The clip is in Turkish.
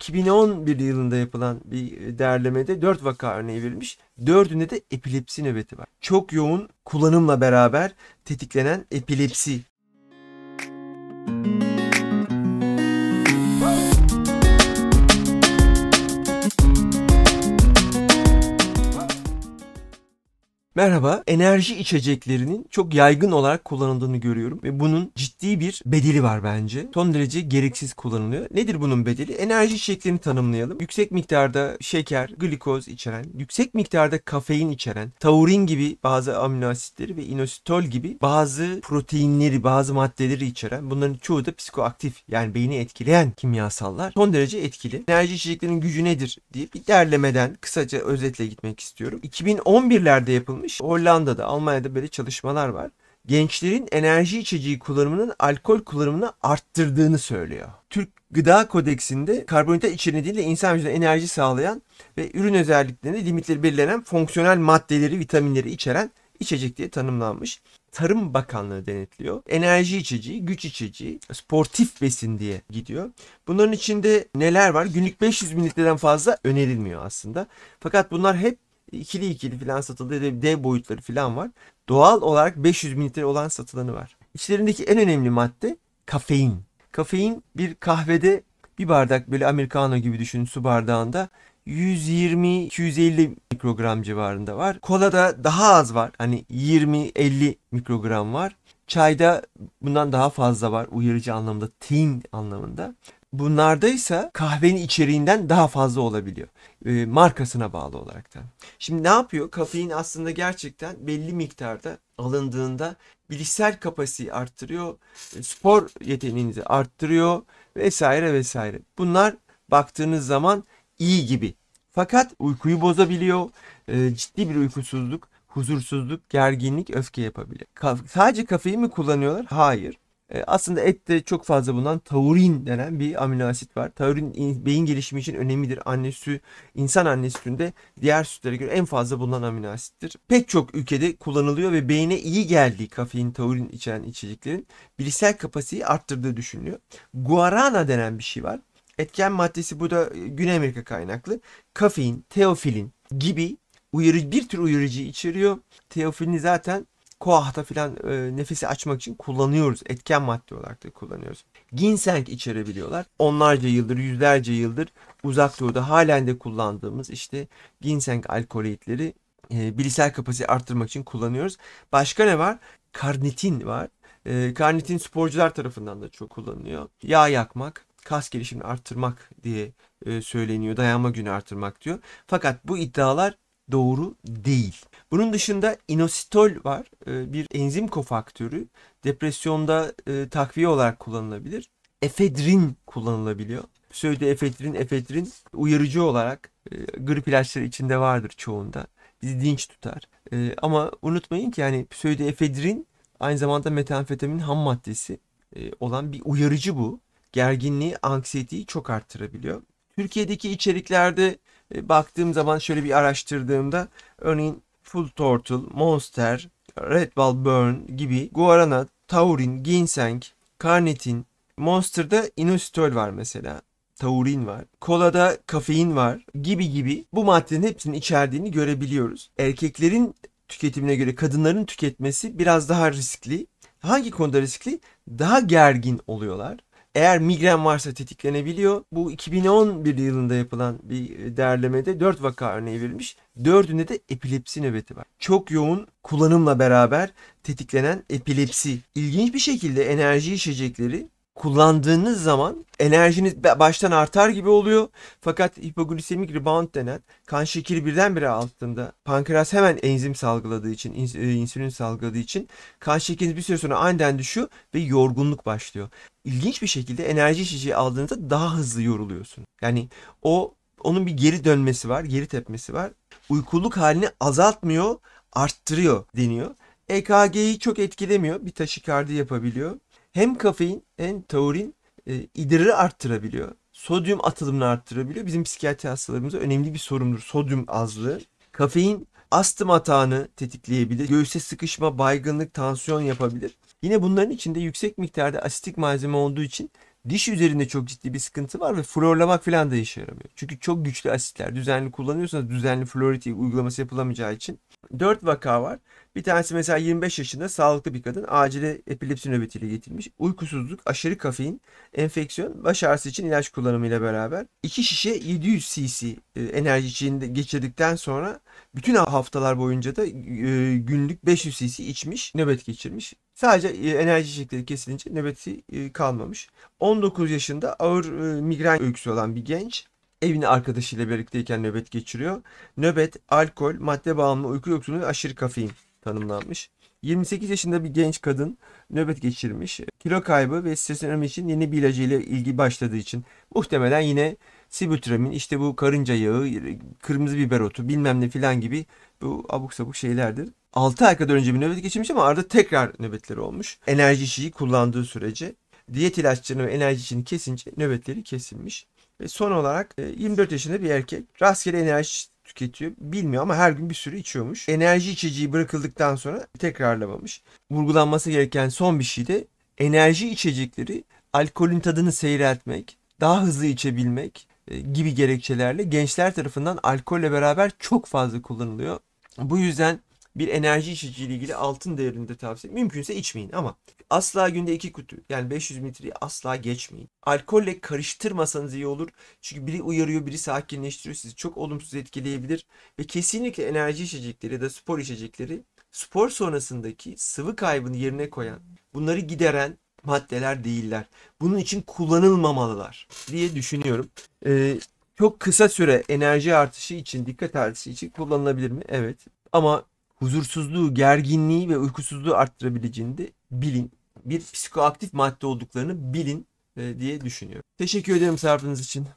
2011 yılında yapılan bir derlemede 4 vaka örneği verilmiş. Dördünde de epilepsi nöbeti var. Çok yoğun kullanımla beraber tetiklenen epilepsi Merhaba. Enerji içeceklerinin çok yaygın olarak kullanıldığını görüyorum ve bunun ciddi bir bedeli var bence. Son derece gereksiz kullanılıyor. Nedir bunun bedeli? Enerji içeceklerini tanımlayalım. Yüksek miktarda şeker, glikoz içeren, yüksek miktarda kafein içeren, taurin gibi bazı amino asitleri ve inositol gibi bazı proteinleri, bazı maddeleri içeren, bunların çoğu da psikoaktif yani beyni etkileyen kimyasallar son derece etkili. Enerji içeceklerinin gücü nedir diye bir derlemeden kısaca özetle gitmek istiyorum. 2011'lerde yapılmış yapılmış. Hollanda'da, Almanya'da böyle çalışmalar var. Gençlerin enerji içeceği kullanımının alkol kullanımını arttırdığını söylüyor. Türk Gıda Kodeksinde karbonhidrat içeriğiyle insan vücuduna enerji sağlayan ve ürün özelliklerinde limitleri belirlenen fonksiyonel maddeleri, vitaminleri içeren içecek diye tanımlanmış. Tarım Bakanlığı denetliyor. Enerji içeceği, güç içeceği, sportif besin diye gidiyor. Bunların içinde neler var? Günlük 500 mililitreden fazla önerilmiyor aslında. Fakat bunlar hep ikili ikili falan satıldığı dev boyutları falan var. Doğal olarak 500 mililitre olan satılanı var. İçlerindeki en önemli madde kafein. Kafein bir kahvede bir bardak böyle americano gibi düşünün su bardağında 120-250 mikrogram civarında var. Kolada daha az var. Hani 20-50 mikrogram var. Çayda bundan daha fazla var uyarıcı anlamda, tein anlamında. Bunlarda ise kahvenin içeriğinden daha fazla olabiliyor. E, markasına bağlı olarak da. Şimdi ne yapıyor? Kafein aslında gerçekten belli miktarda alındığında bilişsel kapasiteyi arttırıyor, e, spor yeteneğinizi arttırıyor vesaire vesaire. Bunlar baktığınız zaman iyi gibi. Fakat uykuyu bozabiliyor. E, ciddi bir uykusuzluk, huzursuzluk, gerginlik, öfke yapabilir. Ka- sadece kafeyi mi kullanıyorlar? Hayır. E, aslında ette çok fazla bulunan taurin denen bir amino asit var. Taurin beyin gelişimi için önemlidir. Anne sütü, insan anne sütünde diğer sütlere göre en fazla bulunan amino asittir. Pek çok ülkede kullanılıyor ve beyine iyi geldiği kafein, taurin içeren içeceklerin bilişsel kapasiteyi arttırdığı düşünülüyor. Guarana denen bir şey var. Etken maddesi bu da e, Güney Amerika kaynaklı. Kafein, teofilin gibi uyarıcı bir tür uyarıcı içeriyor. Teofilini zaten koahta filan e, nefesi açmak için kullanıyoruz. Etken madde olarak da kullanıyoruz. Ginseng içerebiliyorlar. Onlarca yıldır, yüzlerce yıldır uzak doğuda halen de kullandığımız işte ginseng alkoloidleri e, bilişsel kapasiteyi arttırmak için kullanıyoruz. Başka ne var? Karnitin var. E, karnitin sporcular tarafından da çok kullanılıyor. Yağ yakmak, kas gelişimini arttırmak diye e, söyleniyor. Dayanma günü arttırmak diyor. Fakat bu iddialar doğru değil. Bunun dışında inositol var. E, bir enzim kofaktörü. Depresyonda e, takviye olarak kullanılabilir. Efedrin kullanılabiliyor. Söyde efedrin efedrin uyarıcı olarak e, grip ilaçları içinde vardır çoğunda. Bizi dinç tutar. Ama unutmayın ki yani söyde efedrin aynı zamanda metanfetamin ham maddesi olan bir uyarıcı bu. Gerginliği, anksiyeteyi çok arttırabiliyor. Türkiye'deki içeriklerde e, baktığım zaman şöyle bir araştırdığımda örneğin Full Turtle, Monster, Red Ball Burn gibi guarana, taurin, ginseng, Carnitin, Monster'da inositol var mesela. Taurin var. Kolada kafein var gibi gibi bu maddenin hepsinin içerdiğini görebiliyoruz. Erkeklerin tüketimine göre kadınların tüketmesi biraz daha riskli. Hangi konuda riskli? Daha gergin oluyorlar eğer migren varsa tetiklenebiliyor. Bu 2011 yılında yapılan bir e, derlemede 4 vaka örneği verilmiş. 4'ünde de epilepsi nöbeti var. Çok yoğun kullanımla beraber tetiklenen epilepsi. İlginç bir şekilde enerji içecekleri kullandığınız zaman enerjiniz baştan artar gibi oluyor. Fakat hipoglisemik rebound denen kan şekeri birdenbire altında pankreas hemen enzim salgıladığı için, e, insülin salgıladığı için kan şekeriniz bir süre sonra aniden düşüyor ve yorgunluk başlıyor. İlginç bir şekilde enerji içeceği aldığınızda daha hızlı yoruluyorsun. Yani o onun bir geri dönmesi var, geri tepmesi var. Uykuluk halini azaltmıyor, arttırıyor deniyor. EKG'yi çok etkilemiyor. Bir taşikardi yapabiliyor hem kafein hem taurin e, idrarı arttırabiliyor. Sodyum atılımını arttırabiliyor. Bizim psikiyatri hastalarımızda önemli bir sorundur sodyum azlığı. Kafein astım atağını tetikleyebilir. Göğüse sıkışma, baygınlık, tansiyon yapabilir. Yine bunların içinde yüksek miktarda asitik malzeme olduğu için diş üzerinde çok ciddi bir sıkıntı var ve florlamak falan da işe yaramıyor. Çünkü çok güçlü asitler düzenli kullanıyorsanız düzenli florit uygulaması yapılamayacağı için 4 vaka var. Bir tanesi mesela 25 yaşında sağlıklı bir kadın acile epilepsi nöbetiyle getirilmiş. Uykusuzluk, aşırı kafein, enfeksiyon, baş ağrısı için ilaç kullanımıyla beraber 2 şişe 700 cc e, enerji içinde geçirdikten sonra bütün haftalar boyunca da e, günlük 500 cc içmiş, nöbet geçirmiş. Sadece e, enerji içecekleri kesilince nöbeti kalmamış. 19 yaşında ağır migren öyküsü olan bir genç Evini arkadaşıyla birlikteyken nöbet geçiriyor. Nöbet, alkol, madde bağımlı, uyku yoksunluğu ve aşırı kafein tanımlanmış. 28 yaşında bir genç kadın nöbet geçirmiş. Kilo kaybı ve stres önlemi için yeni bir ilacıyla ilgi başladığı için muhtemelen yine sibutramin, işte bu karınca yağı, kırmızı biber otu bilmem ne filan gibi bu abuk sabuk şeylerdir. 6 ay kadar önce bir nöbet geçirmiş ama arada tekrar nöbetleri olmuş. Enerji içici kullandığı sürece diyet ilaçlarını ve enerji içini kesince nöbetleri kesilmiş. Ve son olarak 24 e, yaşında bir erkek rastgele enerji tüketiyor. Bilmiyor ama her gün bir sürü içiyormuş. Enerji içeceği bırakıldıktan sonra tekrarlamamış. Vurgulanması gereken son bir şey de enerji içecekleri alkolün tadını seyreltmek, daha hızlı içebilmek e, gibi gerekçelerle gençler tarafından alkolle beraber çok fazla kullanılıyor. Bu yüzden bir enerji içiciyle ilgili altın değerinde tavsiye. Mümkünse içmeyin ama asla günde iki kutu yani 500 mililitreyi asla geçmeyin. Alkolle karıştırmasanız iyi olur. Çünkü biri uyarıyor, biri sakinleştiriyor sizi. Çok olumsuz etkileyebilir ve kesinlikle enerji içecekleri ya da spor içecekleri spor sonrasındaki sıvı kaybını yerine koyan, bunları gideren maddeler değiller. Bunun için kullanılmamalılar diye düşünüyorum. Ee, çok kısa süre enerji artışı için, dikkat artışı için kullanılabilir mi? Evet. Ama huzursuzluğu, gerginliği ve uykusuzluğu arttırabileceğini de bilin. Bir psikoaktif madde olduklarını bilin e, diye düşünüyorum. Teşekkür ederim Serpiniz için.